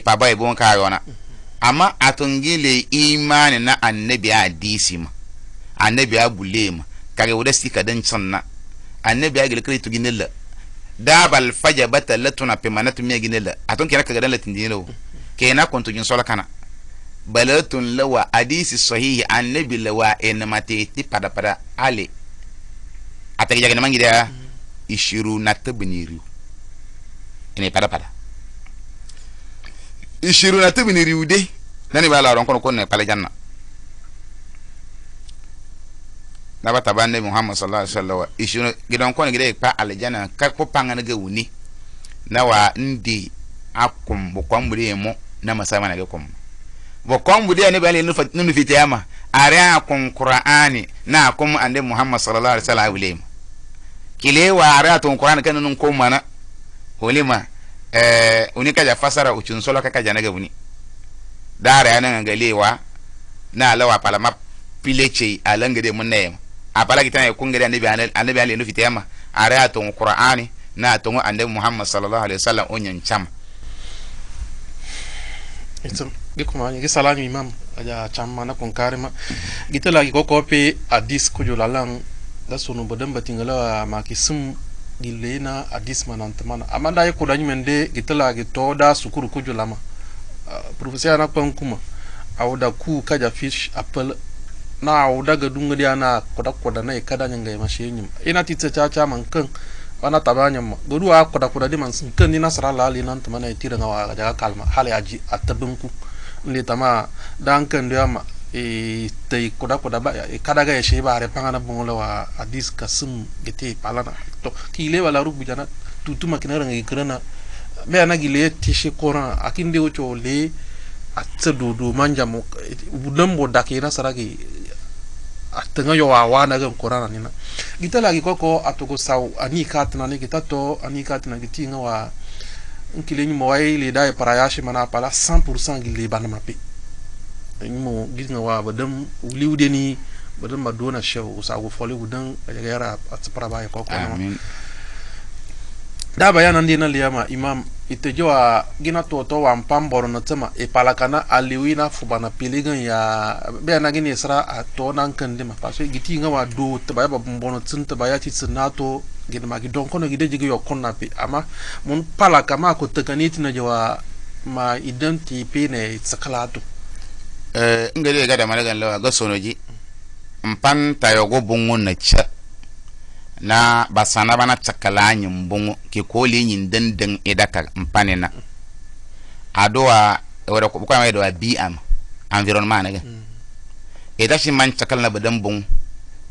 ipaba ibon karona amma atungile imani na annabi hadisi ma annabi abule ma kare wuda sika dan sanna annabi agile kare da dabal faja bata latuna pemanatu miya ginilla atun kira kare dan latin dinilo kena kontugin sola kana balatun lawa hadisi sahihi annabi lawa enamate ti pada pada ale atake jage namangida mm-hmm. ishiru na natabniru ene pada pada ishirina tibini riwde nani b'a la rɔnkɔnɔ ko nɛ kpalijanna naba taba ne muhammad sallallahu alaihi wasallam ishirina gidan kɔni gidan kpa alijanna ka ko pangana ge wuni na wa ndi a kun bu kɔn buri ye mo na masa mana ge kɔn bu kɔn buri ye ne b'a le nunu ma are a kun kur'ani na a kun ande muhammad sallallahu alaihi wasallam a wule ma kile wa are a tun kur'ani ka nunu ko mana holima eh, uni kaja fasara uchunsolo kaka jana ga uni dara yana ngalewa na alawa pala ma pileche de munne apala kitana kungere annabi annabi ali nufi tema are atun qur'ani na atun annabi muhammad sallallahu alaihi wasallam onyan chama itum gikuma gi ni imam aja chamma na kun karima gitala gi adis kujulalan da sunu bodan batingala ma Gilena lena a ntemana amanda ye koda mende gitela gitoda sukuru lama ah, professeur na kpan kuma awda ku kaja fish apple. na awda ga dia ana koda koda na ikada nyanga ma she ina titse cha cha mankeng. wana tabanya ma godu a koda koda di man sun kan ina sara la ali nan tmana itira ngawa kalma hali aji atabunku ndi tama dan dia ma e tei koda koda ba e, kada ga e she e ba re wa adis kasum gete palana to ki le wala rubu jana tutu makina rangi kirana me ana gile tishe kona akinde ocho le atse do manja mo budam bo dakina saragi atenga yo awana ga korana nina gita lagi koko atogo sau ani katna ne gita to ani katna gitinga wa nkile ni le dai paraya shi 100% gile banama mo gis nga wa ba dem liwde ni ba dem ba dona shew usago fole gudan yara atspara ba ko ko amin da bayana ndi na liyama imam itejowa gina toto wa mpamboro na tsema ipalakana e aliwi na fuba na piligan ya be na gini sra a to na nkandi ma paso giti nga wa do tba ba mbono tsin tba ya ti tsinato gina ma gidon kono gide jigi yo konna pe ama mun palaka ma ko tekani tina jowa ma identi pe ne tsakalato Eh, ngari ga da maragan lawa ga sonoji mpan tayogo bungo na cha na basana bana chakala nyin bungo ke koli nyin dindin idaka mpane na adoa wada ko ya wadoa da biam environment ne ida mm. shi man chakala na badan bungo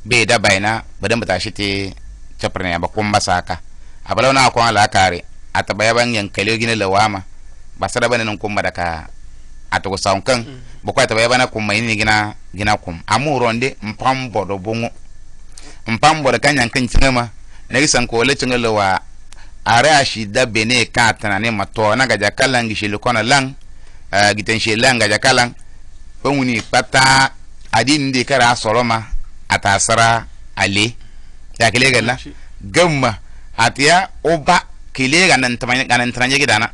be da baina badan bata shi te chaprene ba kumba saka abalauna ko ala kare atabaya bangi yan gine lawama basada bana nungkumba daka a togo saun kan mm. boko ta bayana kum mai ni gina gina kum amu ronde mpam bodo bungu mpam bodo kan yankan cinema ne san ko le wa are ashida bene ka tana ne mato na gaja kalan gishi lukona lang uh, eh, gitan shi lang gaja kalan wani pata adin de kara soroma atasara ale ya kile galla gamma atiya oba kile ganan tamanin ganan tananye gidana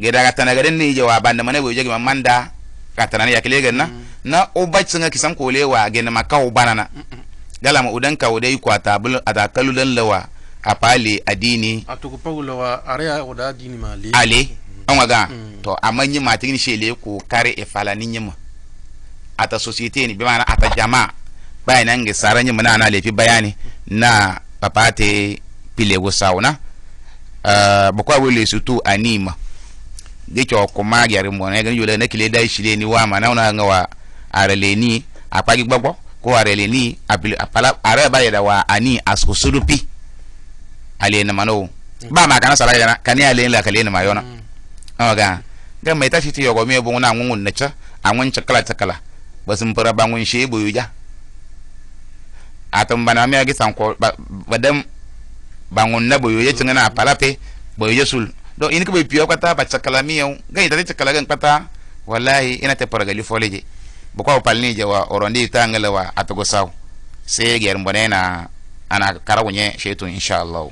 geda gatana gaden ni jawa banda mana bo jogi mamanda gatana ya kile ganna mm. na ubac singa kisam ko lewa gena maka ubanana mm, mm. gala ma udan ka udai ko atabul atakalu dan lawa apali adini atuko pawulawa area oda adini mali ali an waga to amma ma tin shele ko kare e fala ni nyima ata societe ni bi mana ata jama bayana nge saranya mana na lefi bayani na papate pile go sauna uh, bakwa wele surtout anima gicho kuma gyari mo ne ganyo le ne kile dai shile ni wa mana una nga wa arele ni apagi ko arele apili apala are ba da wa ani asko sudupi ale na mano ba ma kana sala yana kani ale la kale na mayona mm. oga ga mai tashi ti yogo me bo na ngun na cha angun chakala chakala basun fara bangun she bo yuja atam bana me agi sanko badam bangun na bo yoje tingana apala pe bo yoje sul donc ini kobe piyo kata ba cakala miyo gani tati chakala gani gan kata wallahi ina te paragali foleje boko palni je wa orondi tangala wa atogo saw se ger mbonena ana nye shetu inshallah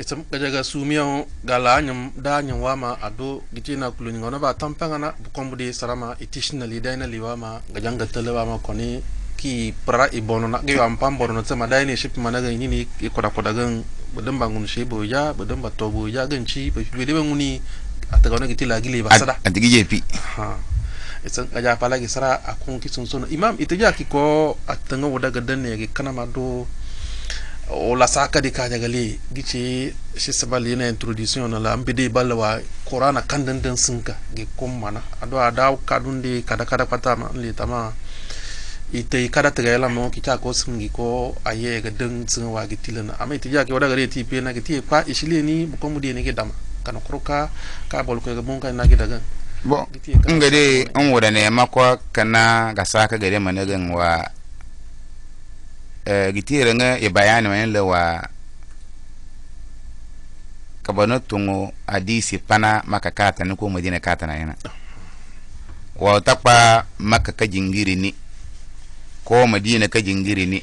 itam kajaga sumiyan gala nyam da nyam wama ado giti na kulunga na ba tampanga na bukombu de sarama itishinali dai na liwama gajanga tele wama koni ki pra i bono na ki ampam bono tsema dai ne shi mana ga ni i kora koda gan badan bangun shi boya badan bato boya gan bede bangun ni banguni ataga na gitila le ba sada gi jepi ha isan e kaja pala gi sara akung ki sun imam itaja ki ko atanga woda gadan ne gi kana ma do o la saka di kaja gi chi shi sabali na introduction na la ambide balwa korana kandan dan sunka gi kum mana ado ada kadun de kada kada patama le tama ite kada tiga mo kita ko sungi ko aye ga deng tsung wa gi tilena ame ite ja ya ke wada gare ti pe na gi ti e kwa ishile ni ko mu ni ke dama kana kroka ka bol ko ga bon ka na gi daga bo nga de wada ne makwa kana ga saka gare mana gan wa eh gitira nga e, e bayani mane le wa bana tungo adisi pana maka kata ni ko madina kata na yana ah. wa takpa maka ka jingiri ni ko madina ka jingiri ni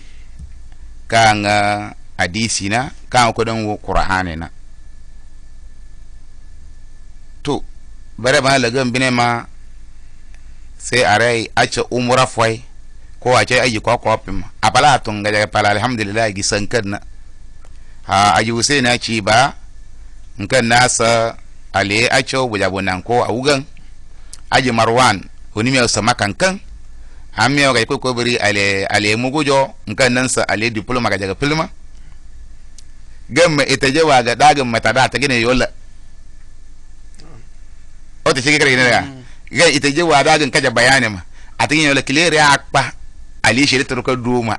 kan hadisi na kan kudin qur'ani na to bare ba gan bine ma sai a rai a ce umura fwai ko a ce ayi kwa kwafin a pala tun ga pala alhamdulillah gi san kan na ha ayi usai na ci ba nkan nasa ale a ce bujabunan ko a wugan aji marwan hunimi sama kankan hammi o kay ko bari ale ale mugujo nkan nan sa ale diploma ga jaga filma gamma ita je wa ga dagin mata da ta gine yolla o ta shige kare ne mm. ga ga ita je wa dagin kaja bayani ma a ta gine yolla clear ya akpa ali shi ta ruka duma